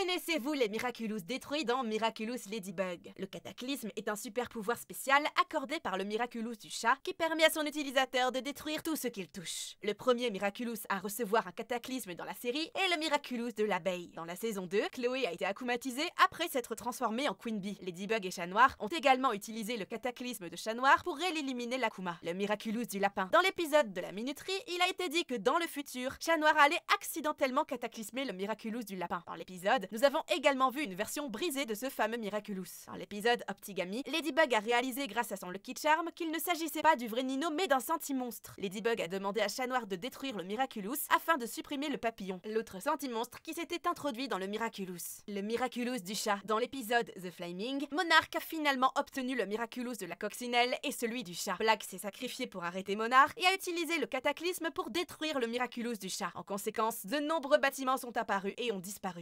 Connaissez-vous les Miraculous détruits dans Miraculous Ladybug Le cataclysme est un super pouvoir spécial accordé par le Miraculous du chat qui permet à son utilisateur de détruire tout ce qu'il touche. Le premier Miraculous à recevoir un cataclysme dans la série est le Miraculous de l'abeille. Dans la saison 2, Chloé a été akumatisée après s'être transformée en Queen Bee. Ladybug et Chat Noir ont également utilisé le cataclysme de Chat Noir pour éliminer l'Akuma, le Miraculous du lapin. Dans l'épisode de la minuterie, il a été dit que dans le futur, Chat Noir allait accidentellement cataclysmer le Miraculous du lapin. Dans l'épisode, nous avons également vu une version brisée de ce fameux Miraculous. Dans l'épisode Optigami, Ladybug a réalisé grâce à son Lucky Charm qu'il ne s'agissait pas du vrai Nino mais d'un senti-monstre. Ladybug a demandé à Chat Noir de détruire le Miraculous afin de supprimer le papillon, l'autre senti-monstre qui s'était introduit dans le Miraculous. Le Miraculous du chat. Dans l'épisode The Flaming, Monarch a finalement obtenu le Miraculous de la coccinelle et celui du chat. Black s'est sacrifié pour arrêter Monarch et a utilisé le cataclysme pour détruire le Miraculous du chat. En conséquence, de nombreux bâtiments sont apparus et ont disparu.